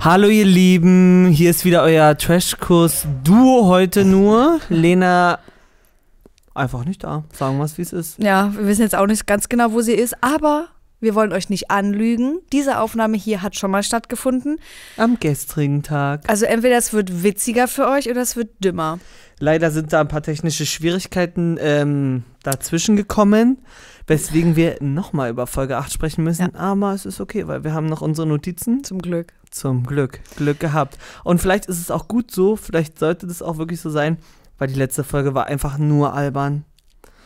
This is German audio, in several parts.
Hallo ihr Lieben, hier ist wieder euer Trashkurs-Duo heute nur. Lena einfach nicht da, sagen wir es wie es ist. Ja, wir wissen jetzt auch nicht ganz genau, wo sie ist, aber wir wollen euch nicht anlügen. Diese Aufnahme hier hat schon mal stattgefunden. Am gestrigen Tag. Also entweder es wird witziger für euch oder es wird dümmer. Leider sind da ein paar technische Schwierigkeiten ähm, dazwischen gekommen, weswegen wir nochmal über Folge 8 sprechen müssen. Ja. Aber es ist okay, weil wir haben noch unsere Notizen. Zum Glück. Zum Glück. Glück gehabt. Und vielleicht ist es auch gut so, vielleicht sollte das auch wirklich so sein, weil die letzte Folge war einfach nur albern.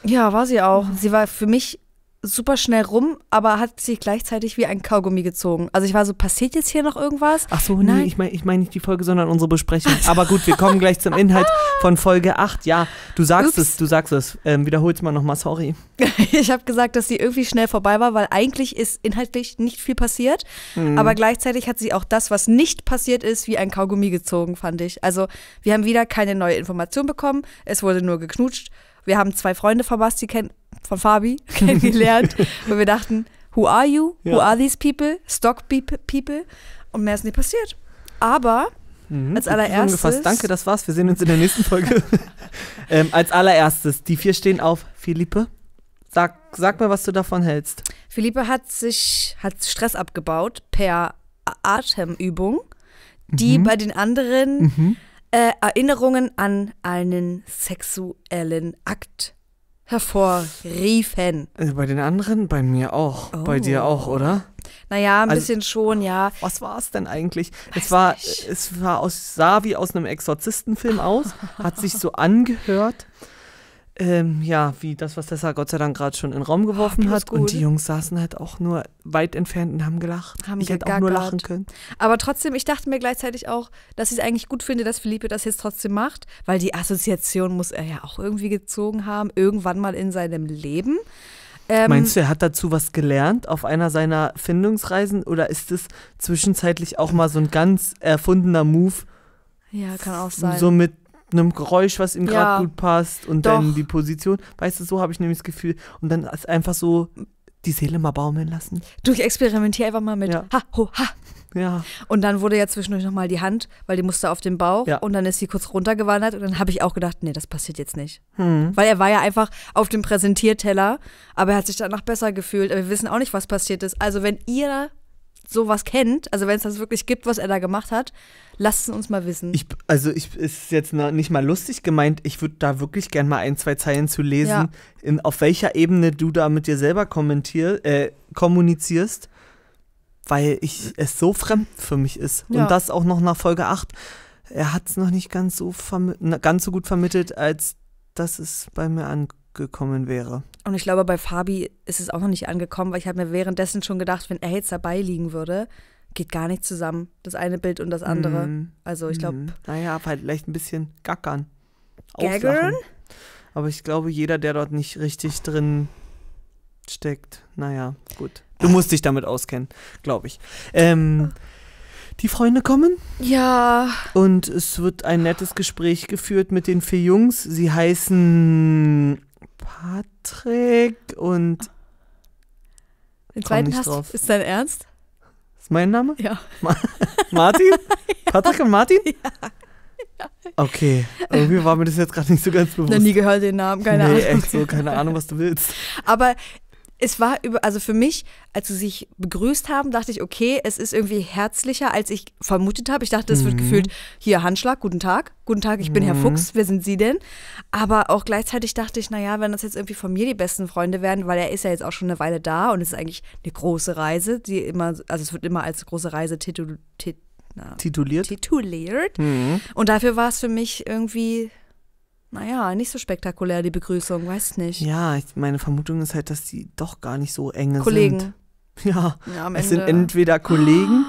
Ja, war sie auch. Mhm. Sie war für mich super schnell rum, aber hat sich gleichzeitig wie ein Kaugummi gezogen. Also ich war so, passiert jetzt hier noch irgendwas? Ach so, Nein. nee, ich meine ich mein nicht die Folge, sondern unsere Besprechung. Aber gut, wir kommen gleich zum Inhalt von Folge 8. Ja, du sagst Ups. es, du sagst es. Ähm, Wiederhol's mal nochmal, sorry. ich habe gesagt, dass sie irgendwie schnell vorbei war, weil eigentlich ist inhaltlich nicht viel passiert. Mhm. Aber gleichzeitig hat sie auch das, was nicht passiert ist, wie ein Kaugummi gezogen, fand ich. Also wir haben wieder keine neue Information bekommen. Es wurde nur geknutscht. Wir haben zwei Freunde verpasst, die, kennen von Fabi kennengelernt, weil wir dachten, who are you? Ja. Who are these people? Stock people? Und mehr ist nicht passiert. Aber mhm. als allererstes. Danke, das war's. Wir sehen uns in der nächsten Folge. ähm, als allererstes, die vier stehen auf Philippe. Sag, sag mir, was du davon hältst. Philippe hat sich hat Stress abgebaut per Atemübung, die mhm. bei den anderen mhm. äh, Erinnerungen an einen sexuellen Akt hervorriefen. Äh, bei den anderen, bei mir auch. Oh. Bei dir oh. auch, oder? Naja, ein also, bisschen schon, ja. Was war es denn eigentlich? Weiß es war, nicht. es war aus, sah wie aus einem Exorzistenfilm aus, hat sich so angehört. Ähm, ja, wie das, was Tessa Gott sei Dank gerade schon in den Raum geworfen oh, hat. Gut. Und die Jungs saßen halt auch nur weit entfernt und haben gelacht. Haben ich hätte auch nur lachen können. Aber trotzdem, ich dachte mir gleichzeitig auch, dass ich es eigentlich gut finde, dass Philippe das jetzt trotzdem macht, weil die Assoziation muss er ja auch irgendwie gezogen haben, irgendwann mal in seinem Leben. Ähm, Meinst du, er hat dazu was gelernt auf einer seiner Findungsreisen oder ist es zwischenzeitlich auch mal so ein ganz erfundener Move? Ja, kann auch sein. So mit einem Geräusch, was ihm gerade ja, gut passt und doch. dann die Position. Weißt du, so habe ich nämlich das Gefühl. Und dann ist einfach so die Seele mal baumeln lassen. Du, ich experimentiere einfach mal mit ja. ha, ho, ha. Ja. Und dann wurde ja zwischendurch nochmal die Hand, weil die musste auf den Bauch ja. und dann ist sie kurz runtergewandert und dann habe ich auch gedacht, nee, das passiert jetzt nicht. Hm. Weil er war ja einfach auf dem Präsentierteller, aber er hat sich danach besser gefühlt. Aber wir wissen auch nicht, was passiert ist. Also wenn ihr sowas kennt, also wenn es das wirklich gibt, was er da gemacht hat, lasst es uns mal wissen. Ich, also ich ist jetzt nicht mal lustig gemeint, ich würde da wirklich gern mal ein, zwei Zeilen zu lesen, ja. in, auf welcher Ebene du da mit dir selber kommentier, äh, kommunizierst, weil ich es so fremd für mich ist. Ja. Und das auch noch nach Folge 8. Er hat es noch nicht ganz so, ganz so gut vermittelt, als dass es bei mir ankommt gekommen wäre. Und ich glaube, bei Fabi ist es auch noch nicht angekommen, weil ich habe mir währenddessen schon gedacht, wenn er jetzt dabei liegen würde, geht gar nicht zusammen, das eine Bild und das andere. Mm. Also ich glaube. Mm. Naja, halt vielleicht ein bisschen gackern. Gaggern? Aber ich glaube, jeder, der dort nicht richtig drin steckt, naja, gut. Du musst dich damit auskennen, glaube ich. Ähm, die Freunde kommen. Ja. Und es wird ein nettes Gespräch geführt mit den vier Jungs. Sie heißen Patrick und. Den zweiten hast drauf. Ist dein Ernst? Ist mein Name? Ja. Ma Martin? Patrick und Martin? Ja. ja. Okay, irgendwie war mir das jetzt gerade nicht so ganz bewusst. Noch nie gehört den Namen, keine nee, Ahnung. echt so, keine Ahnung, was du willst. Aber es war über, also für mich, als sie sich begrüßt haben, dachte ich, okay, es ist irgendwie herzlicher, als ich vermutet habe. Ich dachte, es mhm. wird gefühlt, hier Handschlag, guten Tag, guten Tag, ich mhm. bin Herr mhm. Fuchs, wer sind Sie denn? Aber auch gleichzeitig dachte ich, naja, wenn das jetzt irgendwie von mir die besten Freunde werden, weil er ist ja jetzt auch schon eine Weile da und es ist eigentlich eine große Reise, die immer, also es wird immer als große Reise titul, tit, na, tituliert. Tituliert. Mhm. Und dafür war es für mich irgendwie naja, nicht so spektakulär die Begrüßung, weiß nicht. Ja, ich, meine Vermutung ist halt, dass die doch gar nicht so enge Kollegen. sind. Kollegen. Ja, ja es Ende. sind entweder Kollegen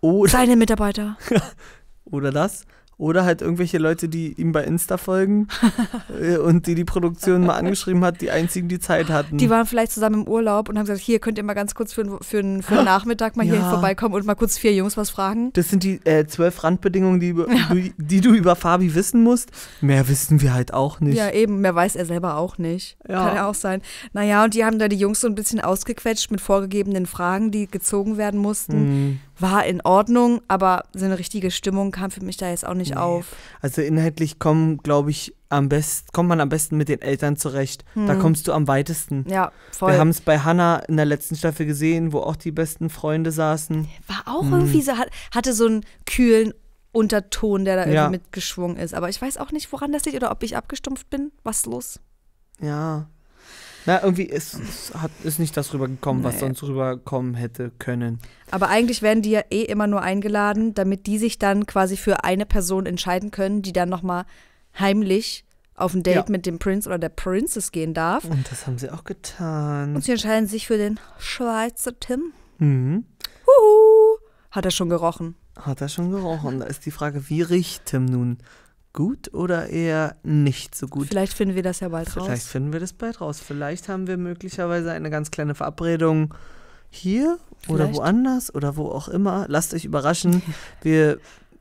oh, oder... Seine Mitarbeiter. oder das. Oder halt irgendwelche Leute, die ihm bei Insta folgen äh, und die die Produktion mal angeschrieben hat, die einzigen, die Zeit hatten. Die waren vielleicht zusammen im Urlaub und haben gesagt, hier könnt ihr mal ganz kurz für, für, für einen Nachmittag mal ja. hier vorbeikommen und mal kurz vier Jungs was fragen. Das sind die äh, zwölf Randbedingungen, die, die, die du über Fabi wissen musst. Mehr wissen wir halt auch nicht. Ja, eben, mehr weiß er selber auch nicht. Ja. Kann ja auch sein. Naja, und die haben da die Jungs so ein bisschen ausgequetscht mit vorgegebenen Fragen, die gezogen werden mussten. Mhm war in Ordnung, aber so eine richtige Stimmung kam für mich da jetzt auch nicht nee. auf. Also inhaltlich kommen, glaube ich, am best, kommt man am besten mit den Eltern zurecht. Hm. Da kommst du am weitesten. Ja, voll. Wir haben es bei Hannah in der letzten Staffel gesehen, wo auch die besten Freunde saßen. War auch hm. irgendwie so, hatte so einen kühlen Unterton, der da irgendwie ja. mitgeschwungen ist. Aber ich weiß auch nicht, woran das liegt oder ob ich abgestumpft bin. Was ist los? Ja, na, irgendwie ist, ist, hat, ist nicht das rübergekommen, was sonst rüberkommen hätte können. Aber eigentlich werden die ja eh immer nur eingeladen, damit die sich dann quasi für eine Person entscheiden können, die dann nochmal heimlich auf ein Date ja. mit dem Prinz oder der Princess gehen darf. Und das haben sie auch getan. Und sie entscheiden sich für den Schweizer Tim. Mhm. Huhu. Hat er schon gerochen. Hat er schon gerochen. Da ist die Frage, wie riecht Tim nun? gut oder eher nicht so gut. Vielleicht finden wir das ja bald Vielleicht raus. Vielleicht finden wir das bald raus. Vielleicht haben wir möglicherweise eine ganz kleine Verabredung hier Vielleicht. oder woanders oder wo auch immer. Lasst euch überraschen. Wir,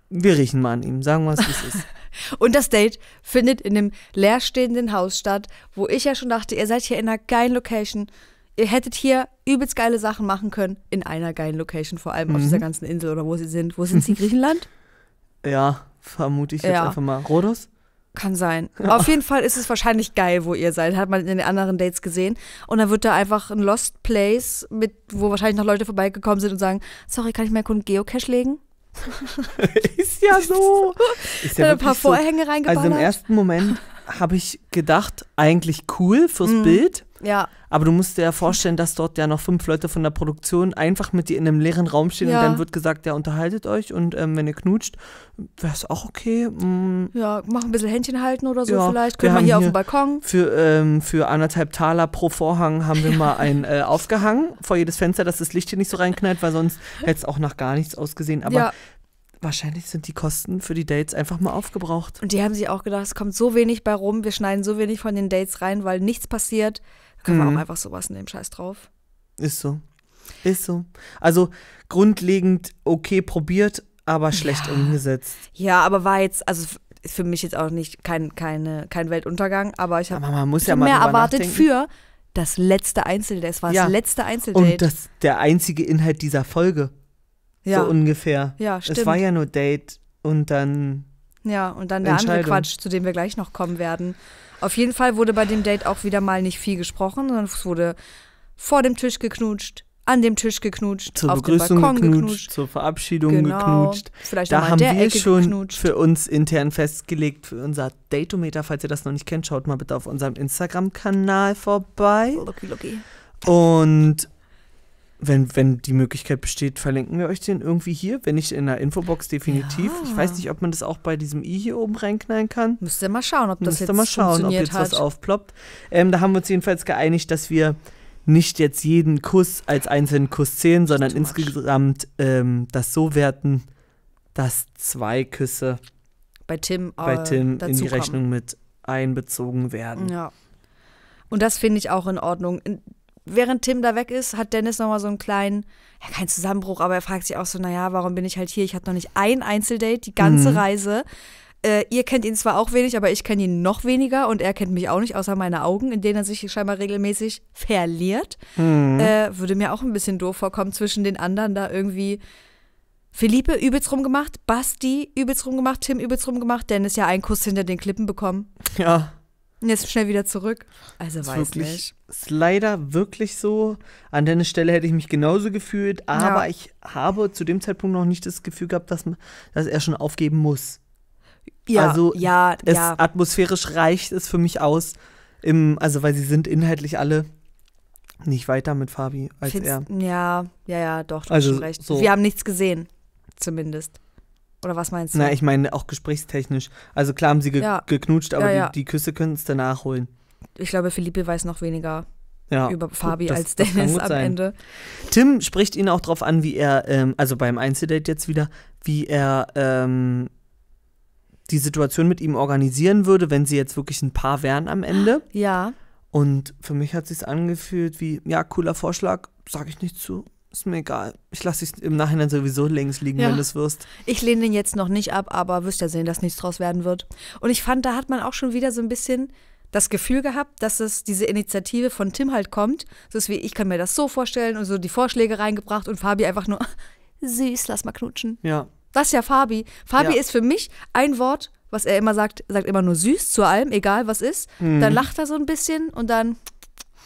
wir riechen mal an ihm. Sagen wir es, wie es ist. Und das Date findet in dem leerstehenden Haus statt, wo ich ja schon dachte, ihr seid hier in einer geilen Location. Ihr hättet hier übelst geile Sachen machen können, in einer geilen Location, vor allem mhm. auf dieser mhm. ganzen Insel oder wo sie sind. Wo sind sie? Griechenland? Ja vermute ich jetzt ja. einfach mal. Rhodos? Kann sein. Ja. Auf jeden Fall ist es wahrscheinlich geil, wo ihr seid. Hat man in den anderen Dates gesehen. Und dann wird da einfach ein Lost Place, mit, wo wahrscheinlich noch Leute vorbeigekommen sind und sagen: Sorry, kann ich meinen Kunden Geocache legen? ist ja so. Ist ja ein paar Vorhänge so. reingeballert. Also im ersten Moment habe ich gedacht, eigentlich cool fürs mm. Bild. Ja. Aber du musst dir ja vorstellen, dass dort ja noch fünf Leute von der Produktion einfach mit dir in einem leeren Raum stehen ja. und dann wird gesagt, ja, unterhaltet euch und ähm, wenn ihr knutscht, wäre es auch okay. Mm. Ja, mach ein bisschen Händchen halten oder so ja, vielleicht. Können wir, wir hier auf dem Balkon. Für, ähm, für anderthalb Taler pro Vorhang haben wir mal einen äh, aufgehangen vor jedes Fenster, dass das Licht hier nicht so reinknallt, weil sonst hätte es auch nach gar nichts ausgesehen. Aber ja wahrscheinlich sind die Kosten für die Dates einfach mal aufgebraucht. Und die haben sich auch gedacht, es kommt so wenig bei rum, wir schneiden so wenig von den Dates rein, weil nichts passiert. Da können mhm. wir auch einfach sowas nehmen, scheiß drauf. Ist so. Ist so. Also grundlegend okay probiert, aber schlecht ja. umgesetzt. Ja, aber war jetzt, also für mich jetzt auch nicht kein, keine, kein Weltuntergang, aber ich habe ja, ja mehr erwartet nachdenken. für das letzte Einzeldate. Es war das letzte Einzeldate. Und das der einzige Inhalt dieser Folge. Ja. So ungefähr. Ja, stimmt. Es war ja nur Date und dann ja, und dann der andere Quatsch, zu dem wir gleich noch kommen werden. Auf jeden Fall wurde bei dem Date auch wieder mal nicht viel gesprochen, sondern es wurde vor dem Tisch geknutscht, an dem Tisch geknutscht, zur auf Begrüßung dem Balkon geknutscht, geknutscht, zur Verabschiedung genau, geknutscht. Vielleicht da haben wir Ecke schon geknutscht. für uns intern festgelegt, für unser Datometer, falls ihr das noch nicht kennt, schaut mal bitte auf unserem Instagram-Kanal vorbei. Lucky, lucky. Und wenn, wenn die Möglichkeit besteht, verlinken wir euch den irgendwie hier, wenn nicht in der Infobox definitiv. Ja. Ich weiß nicht, ob man das auch bei diesem i hier oben reinknallen kann. Müsst ihr mal schauen, ob das Müsst jetzt mal schauen, ob jetzt hat. was aufploppt. Ähm, da haben wir uns jedenfalls geeinigt, dass wir nicht jetzt jeden Kuss als einzelnen Kuss zählen, sondern insgesamt ähm, das so werten, dass zwei Küsse bei Tim, äh, bei Tim in die Rechnung kommen. mit einbezogen werden. Ja. Und das finde ich auch in Ordnung während Tim da weg ist, hat Dennis nochmal so einen kleinen, ja, kein Zusammenbruch, aber er fragt sich auch so, naja, warum bin ich halt hier? Ich hatte noch nicht ein Einzeldate, die ganze mhm. Reise. Äh, ihr kennt ihn zwar auch wenig, aber ich kenne ihn noch weniger und er kennt mich auch nicht, außer meine Augen, in denen er sich scheinbar regelmäßig verliert. Mhm. Äh, würde mir auch ein bisschen doof vorkommen, zwischen den anderen da irgendwie. Philippe übelst rumgemacht, Basti übelst rumgemacht, Tim übelst rumgemacht, Dennis ja einen Kuss hinter den Klippen bekommen. Ja. Jetzt schnell wieder zurück. Also weiß wirklich, nicht. Ist leider wirklich so. An deiner Stelle hätte ich mich genauso gefühlt, aber ja. ich habe zu dem Zeitpunkt noch nicht das Gefühl gehabt, dass, dass er schon aufgeben muss. Ja, also ja, es, ja. atmosphärisch reicht es für mich aus, im, also weil sie sind inhaltlich alle nicht weiter mit Fabi als Find's, er. Ja, ja, ja, doch, du also, hast recht. So. Wir haben nichts gesehen, zumindest. Oder was meinst du? Na, ich meine auch gesprächstechnisch. Also klar haben sie ge ja. geknutscht, aber ja, ja. Die, die, Küsse können es danach nachholen. Ich glaube, Felipe weiß noch weniger über Fabi das, als Dennis am sein. Ende. Tim spricht ihn auch darauf an, wie er, ähm, also beim Einzeldate jetzt wieder, wie er ähm, die Situation mit ihm organisieren würde, wenn sie jetzt wirklich ein Paar wären am Ende. Ja. Und für mich hat sich's angefühlt wie, ja, cooler Vorschlag, sage ich nicht zu, ist mir egal. Ich lasse dich im Nachhinein sowieso links liegen, ja. wenn du es wirst. Ich lehne den jetzt noch nicht ab, aber wirst ja sehen, dass nichts draus werden wird. Und ich fand, da hat man auch schon wieder so ein bisschen das Gefühl gehabt, dass es diese Initiative von Tim halt kommt. So ist wie, ich kann mir das so vorstellen und so die Vorschläge reingebracht und Fabi einfach nur, süß, lass mal knutschen. Ja. Das ist ja Fabi. Fabi ja. ist für mich ein Wort, was er immer sagt, sagt immer nur süß zu allem, egal was ist. Mhm. Dann lacht er so ein bisschen und dann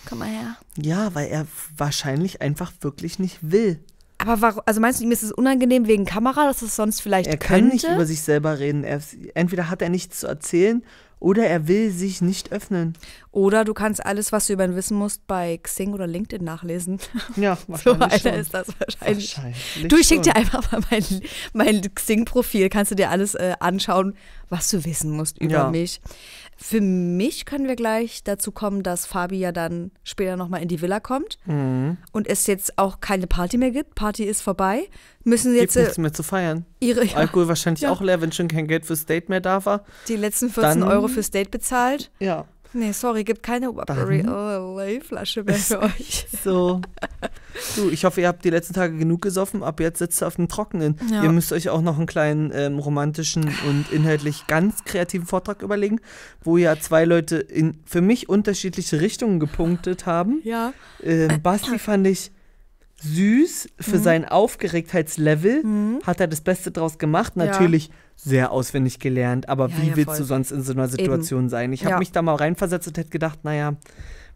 komm mal her. Ja, weil er wahrscheinlich einfach wirklich nicht will. Aber warum, also meinst du, ihm ist es unangenehm wegen Kamera, dass es sonst vielleicht Er kann nicht über sich selber reden. Er, entweder hat er nichts zu erzählen oder er will sich nicht öffnen. Oder du kannst alles, was du über ihn wissen musst, bei Xing oder LinkedIn nachlesen. Ja, wahrscheinlich. So einer ist das wahrscheinlich. wahrscheinlich du, ich schick dir einfach mal mein, mein Xing-Profil. Kannst du dir alles äh, anschauen, was du wissen musst über ja. mich. Ja. Für mich können wir gleich dazu kommen, dass Fabi ja dann später nochmal in die Villa kommt mhm. und es jetzt auch keine Party mehr gibt. Party ist vorbei. Müssen sie jetzt. Gibt äh, nichts mehr zu feiern. Ihre, ja. Alkohol wahrscheinlich ja. auch leer, wenn schon kein Geld fürs Date mehr da war. Die letzten 14 dann, Euro fürs Date bezahlt. Ja. Nee, sorry, gibt keine Whoppery oh, flasche mehr für euch. So. Du, ich hoffe, ihr habt die letzten Tage genug gesoffen. Ab jetzt sitzt ihr auf dem Trockenen. Ja. Ihr müsst euch auch noch einen kleinen ähm, romantischen und inhaltlich ganz kreativen Vortrag überlegen, wo ja zwei Leute in für mich unterschiedliche Richtungen gepunktet haben. Ja. Ähm, Basti fand ich süß für mhm. sein Aufgeregtheitslevel, mhm. hat er das Beste draus gemacht. Natürlich ja. sehr auswendig gelernt, aber ja, wie ja, willst voll. du sonst in so einer Situation Eben. sein? Ich habe mich da mal reinversetzt und hätte gedacht, naja,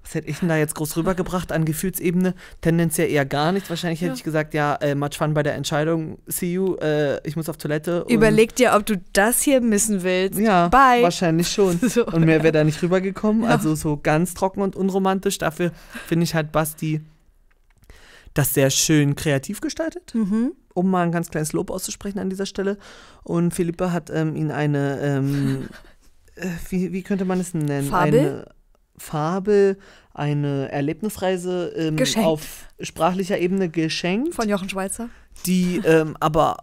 was hätte ich denn da jetzt groß rübergebracht an Gefühlsebene? Tendenziell eher gar nichts. Wahrscheinlich hätte ich gesagt, ja, äh, much fun bei der Entscheidung, see you, äh, ich muss auf Toilette. Überleg dir, ob du das hier missen willst. Ja, Bye. wahrscheinlich schon. So, und mehr wäre da nicht rübergekommen. Also so ganz trocken und unromantisch. Dafür finde ich halt Basti das sehr schön kreativ gestaltet, mhm. um mal ein ganz kleines Lob auszusprechen an dieser Stelle. Und Philippe hat ähm, ihn eine, ähm, äh, wie, wie könnte man es nennen? Fabel? Eine Fabel, eine Erlebnisreise ähm, auf sprachlicher Ebene geschenkt. Von Jochen Schweizer. Die ähm, aber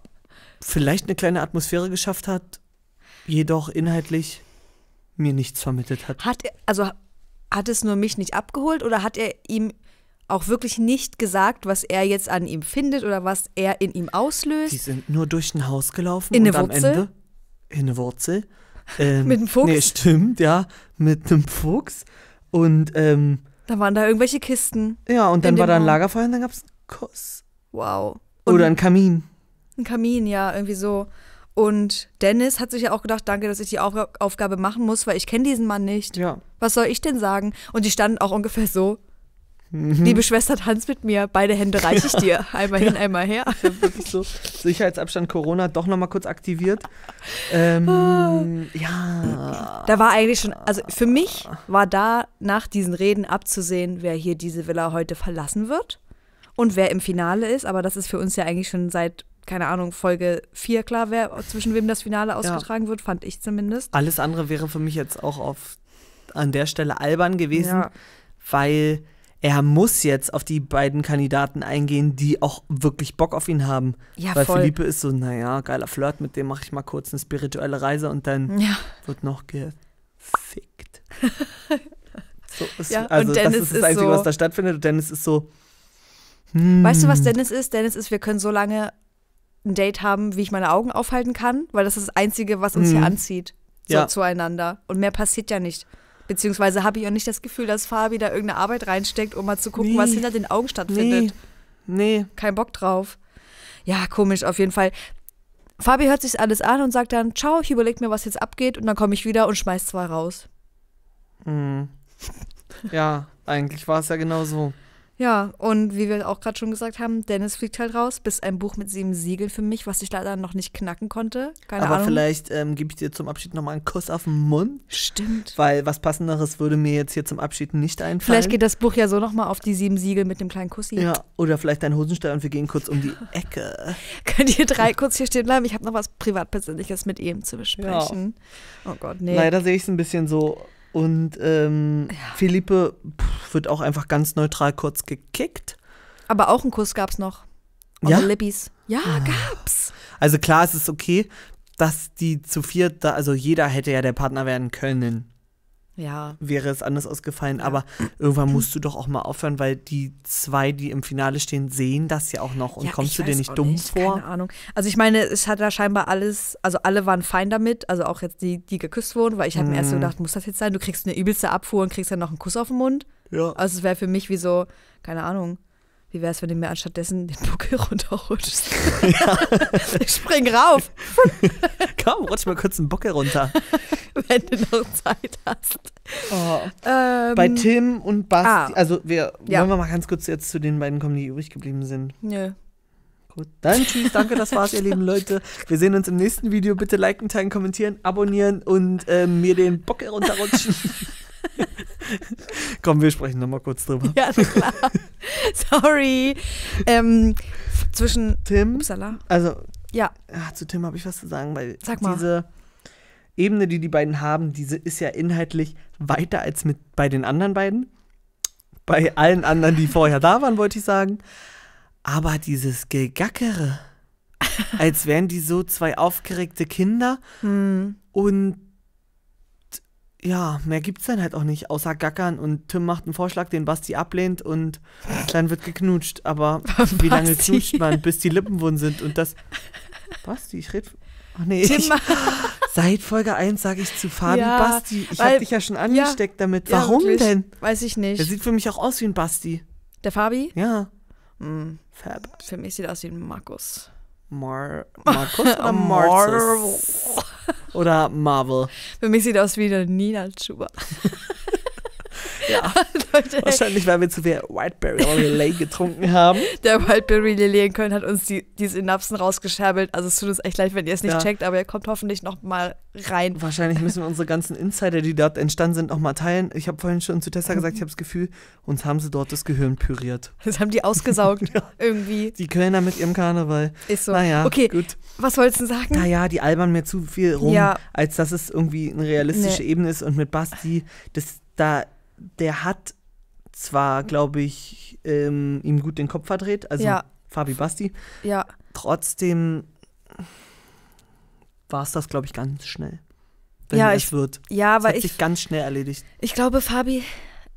vielleicht eine kleine Atmosphäre geschafft hat, jedoch inhaltlich mir nichts vermittelt hat. Hat er, also hat es nur mich nicht abgeholt oder hat er ihm auch wirklich nicht gesagt, was er jetzt an ihm findet oder was er in ihm auslöst. Sie sind nur durch ein Haus gelaufen in und am Ende in eine Wurzel. Ähm, mit einem Fuchs? Nee, stimmt, ja, mit einem Fuchs. Und ähm, dann waren da irgendwelche Kisten. Ja, und dann war da ein Lagerfeuer und dann gab es einen Kuss. Wow. Und oder ein Kamin. Ein Kamin, ja, irgendwie so. Und Dennis hat sich ja auch gedacht, danke, dass ich die Aufgabe machen muss, weil ich kenne diesen Mann nicht. Ja. Was soll ich denn sagen? Und die standen auch ungefähr so Mhm. Liebe Schwester, tanz mit mir, beide Hände reiche ich dir. Einmal hin, einmal her. So. Sicherheitsabstand Corona doch nochmal kurz aktiviert. Ähm, ah. ja. Da war eigentlich schon, also für mich war da nach diesen Reden abzusehen, wer hier diese Villa heute verlassen wird und wer im Finale ist. Aber das ist für uns ja eigentlich schon seit keine Ahnung, Folge 4 klar, wer zwischen wem das Finale ausgetragen ja. wird, fand ich zumindest. Alles andere wäre für mich jetzt auch auf, an der Stelle albern gewesen, ja. weil er muss jetzt auf die beiden Kandidaten eingehen, die auch wirklich Bock auf ihn haben. Ja, Weil voll. Philippe ist so, naja, geiler Flirt, mit dem mache ich mal kurz eine spirituelle Reise und dann ja. wird noch gefickt. so ist, ja, also und Dennis das ist das Einzige, so, was da stattfindet. Und Dennis ist so. Hm. Weißt du, was hm. Dennis ist? Dennis ist, wir können so lange ein Date haben, wie ich meine Augen aufhalten kann, weil das ist das Einzige, was uns hm. hier anzieht. So ja. zueinander. Und mehr passiert ja nicht. Beziehungsweise habe ich auch nicht das Gefühl, dass Fabi da irgendeine Arbeit reinsteckt, um mal zu gucken, nee. was hinter den Augen stattfindet. Nee. nee. Kein Bock drauf. Ja, komisch auf jeden Fall. Fabi hört sich alles an und sagt dann, ciao, ich überlege mir, was jetzt abgeht und dann komme ich wieder und schmeiß zwei raus. Mhm. Ja, eigentlich war es ja genau so. Ja, und wie wir auch gerade schon gesagt haben, Dennis fliegt halt raus, bis ein Buch mit sieben Siegeln für mich, was ich leider noch nicht knacken konnte. Keine Aber Ahnung. vielleicht ähm, gebe ich dir zum Abschied nochmal einen Kuss auf den Mund. Stimmt. Weil was passenderes würde mir jetzt hier zum Abschied nicht einfallen. Vielleicht geht das Buch ja so nochmal auf die sieben Siegel mit dem kleinen Kussi. Ja, oder vielleicht dein Hosenstall und wir gehen kurz um die Ecke. Könnt ihr drei kurz hier stehen bleiben? Ich habe noch was Privatpersönliches mit ihm zu besprechen. Ja. Oh Gott, nee. Leider sehe ich es ein bisschen so und ähm, ja. Felipe pff, wird auch einfach ganz neutral kurz gekickt. Aber auch einen Kuss gab es noch. Auf ja? Lippies. Ja, ah. gab's. Also klar, es ist okay, dass die zu viert, da, also jeder hätte ja der Partner werden können ja. wäre es anders ausgefallen. Ja. Aber irgendwann musst du doch auch mal aufhören, weil die zwei, die im Finale stehen, sehen das ja auch noch. Und ja, kommst du dir nicht dumm nicht. vor? Keine Ahnung. Also ich meine, es hat da scheinbar alles, also alle waren fein damit, also auch jetzt die, die geküsst wurden, weil ich habe mm. mir erst so mhm. gedacht, muss das jetzt sein? Du kriegst eine übelste Abfuhr und kriegst dann noch einen Kuss auf den Mund. Ja. Also es wäre für mich wie so, keine Ahnung wie wäre es, wenn du mir anstattdessen den Buckel runterrutschst? Ja. ich spring rauf. Komm, rutsch mal kurz den Buckel runter. wenn du noch Zeit hast. Oh. Ähm, Bei Tim und Basti, ah, also wir, ja. wollen wir mal ganz kurz jetzt zu den beiden kommen, die übrig geblieben sind. Nö. Gut, dann tschüss, danke, das war's, ihr lieben Leute. Wir sehen uns im nächsten Video. Bitte liken, teilen, kommentieren, abonnieren und äh, mir den Bock herunterrutschen. Komm, wir sprechen nochmal kurz drüber. Ja, klar. Sorry. Ähm, zwischen Tim. Upsala. Also, ja. Ach, zu Tim habe ich was zu sagen, weil Sag diese Ebene, die die beiden haben, diese ist ja inhaltlich weiter als mit bei den anderen beiden. Bei allen anderen, die vorher da waren, wollte ich sagen. Aber dieses Gegackere, als wären die so zwei aufgeregte Kinder hm. und ja, mehr gibt's dann halt auch nicht, außer gackern und Tim macht einen Vorschlag, den Basti ablehnt und dann wird geknutscht. Aber Basti. wie lange knutscht man, bis die Lippen wund sind und das. Basti, ich rede. Ach nee. Ich, seit Folge 1 sage ich zu Fabi ja, Basti. Ich hab dich ja schon angesteckt ja, damit. Warum ja, denn? Weiß ich nicht. Der sieht für mich auch aus wie ein Basti. Der Fabi? Ja. Mhm. Fab. Für mich sieht er aus wie ein Markus. Mar Markus oder Marvel. Oder Marvel. Für mich sieht aus wie der Nina Schuber. ja wollte. Wahrscheinlich, weil wir zu viel Whiteberry Lillet getrunken haben. Der Whiteberry Lillet in Köln hat uns die, die Synapsen rausgescherbelt. Also es tut uns echt leid, wenn ihr es nicht ja. checkt, aber ihr kommt hoffentlich noch mal rein. Wahrscheinlich müssen wir unsere ganzen Insider, die dort entstanden sind, noch mal teilen. Ich habe vorhin schon zu Tessa mhm. gesagt, ich habe das Gefühl, uns haben sie dort das Gehirn püriert. Das haben die ausgesaugt ja. irgendwie. Die Kölner mit ihrem Karneval. Ist so. Naja, okay. gut. Was wolltest du sagen? Naja, die albern mir zu viel rum, ja. als dass es irgendwie eine realistische nee. Ebene ist. Und mit Basti, das, da, der hat zwar, glaube ich, ähm, ihm gut den Kopf verdreht, also ja. Fabi Basti. Ja. Trotzdem war es das, glaube ich, ganz schnell. Wenn ja, es ich, wird. Ja, das weil hat sich ich. sich ganz schnell erledigt. Ich glaube, Fabi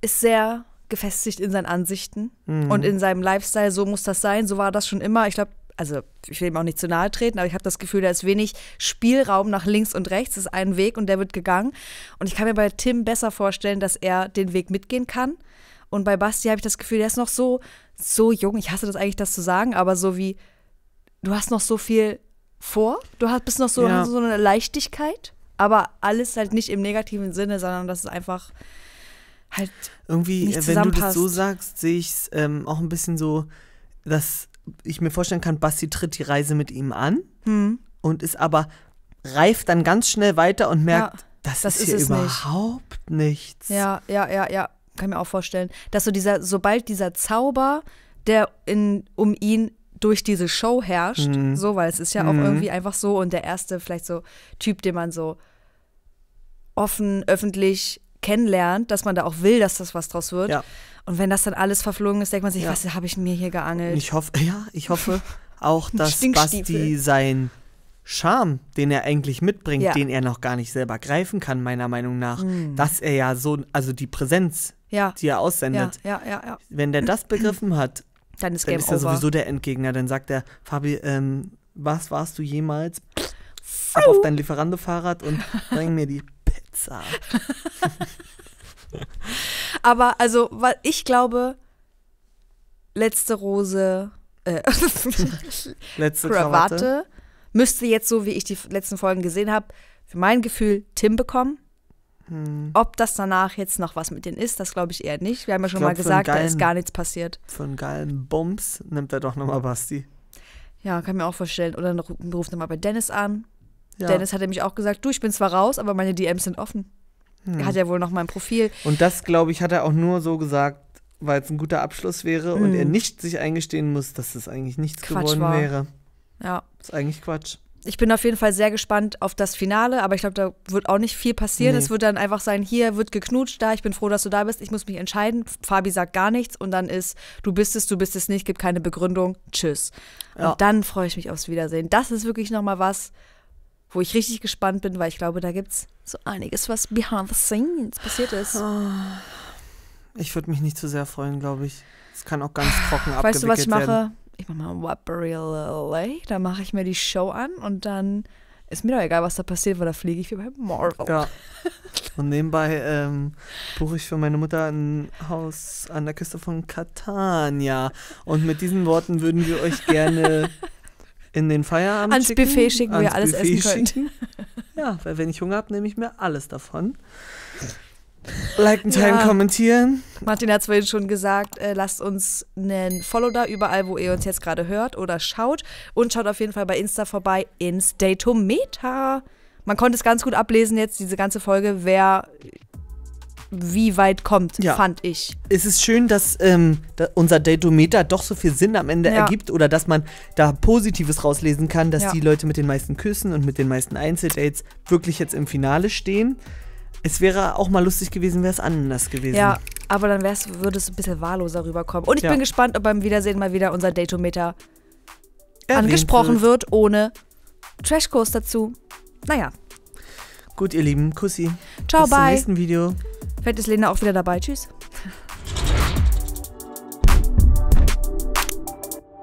ist sehr gefestigt in seinen Ansichten mhm. und in seinem Lifestyle. So muss das sein, so war das schon immer. Ich glaube, also ich will ihm auch nicht zu nahe treten, aber ich habe das Gefühl, da ist wenig Spielraum nach links und rechts. Es ist ein Weg und der wird gegangen. Und ich kann mir bei Tim besser vorstellen, dass er den Weg mitgehen kann. Und bei Basti habe ich das Gefühl, der ist noch so, so jung. Ich hasse das eigentlich, das zu sagen, aber so wie, du hast noch so viel vor, du hast, bist noch so, ja. so eine Leichtigkeit, aber alles halt nicht im negativen Sinne, sondern das ist einfach halt. Irgendwie, wenn du das so sagst, sehe ich es ähm, auch ein bisschen so, dass ich mir vorstellen kann, Basti tritt die Reise mit ihm an hm. und ist aber reift dann ganz schnell weiter und merkt, ja, das, das, ist, ist hier überhaupt nicht. nichts. Ja, ja, ja, ja kann mir auch vorstellen, dass so dieser, sobald dieser Zauber, der in, um ihn durch diese Show herrscht, mhm. so, weil es ist ja auch mhm. irgendwie einfach so und der erste vielleicht so Typ, den man so offen, öffentlich kennenlernt, dass man da auch will, dass das was draus wird. Ja. Und wenn das dann alles verflogen ist, denkt man sich, ja. was habe ich mir hier geangelt? Ich hoffe, ja, ich hoffe auch, dass Basti sein Charme, den er eigentlich mitbringt, ja. den er noch gar nicht selber greifen kann, meiner Meinung nach, mhm. dass er ja so, also die Präsenz, ja. die er aussendet, ja, wenn der das begriffen hat, dann ist, dann ist er sowieso der Endgegner. Dann sagt er, Fabi, ähm, was warst du jemals? Ab auf dein Lieferando-Fahrrad und bring mir die Pizza. Aber also, weil ich glaube, letzte Rose, äh, letzte Krawatte, Krawatte müsste jetzt, so wie ich die letzten Folgen gesehen habe, für mein Gefühl Tim bekommen. Hm. Ob das danach jetzt noch was mit denen ist, das glaube ich eher nicht. Wir haben ja schon glaub, mal gesagt, geilen, da ist gar nichts passiert. Für einen geilen Bums nimmt er doch nochmal Basti. Ja, kann ich mir auch vorstellen. Oder ruft nochmal bei Dennis an. Ja. Dennis hat nämlich auch gesagt, du, ich bin zwar raus, aber meine DMs sind offen. Hm. Er hat hm. ja wohl noch mein Profil. Und das, glaube ich, hat er auch nur so gesagt, weil es ein guter Abschluss wäre hm. und er hm. nicht sich eingestehen muss, dass es eigentlich nichts Quatsch geworden war. wäre. Ja. Ist eigentlich Quatsch. Ich bin auf jeden Fall sehr gespannt auf das Finale, aber ich glaube, da wird auch nicht viel passieren. Nee. Es wird dann einfach sein, hier wird geknutscht, da, ich bin froh, dass du da bist, ich muss mich entscheiden. Fabi sagt gar nichts und dann ist, du bist es, du bist es nicht, gibt keine Begründung, tschüss. Ja. Und dann freue ich mich aufs Wiedersehen. Das ist wirklich nochmal was, wo ich richtig gespannt bin, weil ich glaube, da gibt es so einiges, was behind the scenes passiert ist. Ah. Ich würde mich nicht zu sehr freuen, glaube ich. Es kann auch ganz trocken abgewickelt werden. Weißt du, was ich mache? Werden ich mach mal real Waparelay, da mache ich mir die Show an und dann ist mir doch egal, was da passiert, weil da fliege ich wie bei Marvel. Ja. Und nebenbei ähm, buche ich für meine Mutter ein Haus an der Küste von Catania. Und mit diesen Worten würden wir euch gerne in den Feierabend Ans schicken. Ans Buffet schicken, Ans wir alles Buffet essen können. Ja, weil wenn ich Hunger habe, nehme ich mir alles davon. Liken, teilen, ja. kommentieren. Martin hat es vorhin schon gesagt, äh, lasst uns einen Follow da, überall, wo ihr uns jetzt gerade hört oder schaut. Und schaut auf jeden Fall bei Insta vorbei, ins Datometer. Man konnte es ganz gut ablesen jetzt, diese ganze Folge, wer wie weit kommt, ja. fand ich. Es ist schön, dass ähm, da unser Datometer doch so viel Sinn am Ende ja. ergibt oder dass man da Positives rauslesen kann, dass die Leute mit den meisten Küssen und mit den meisten Einzeldates wirklich jetzt im Finale stehen. Es wäre auch mal lustig gewesen, wäre es anders gewesen. Ja, aber dann würde es ein bisschen wahlloser rüberkommen. Und ich ja. bin gespannt, ob beim Wiedersehen mal wieder unser Datometer Erwähnt angesprochen wird, wird ohne Trashkurs dazu. Naja. Gut, ihr Lieben, Kussi. Ciao, Bis bye. Bis zum nächsten Video. Vielleicht ist Lena auch wieder dabei. Tschüss.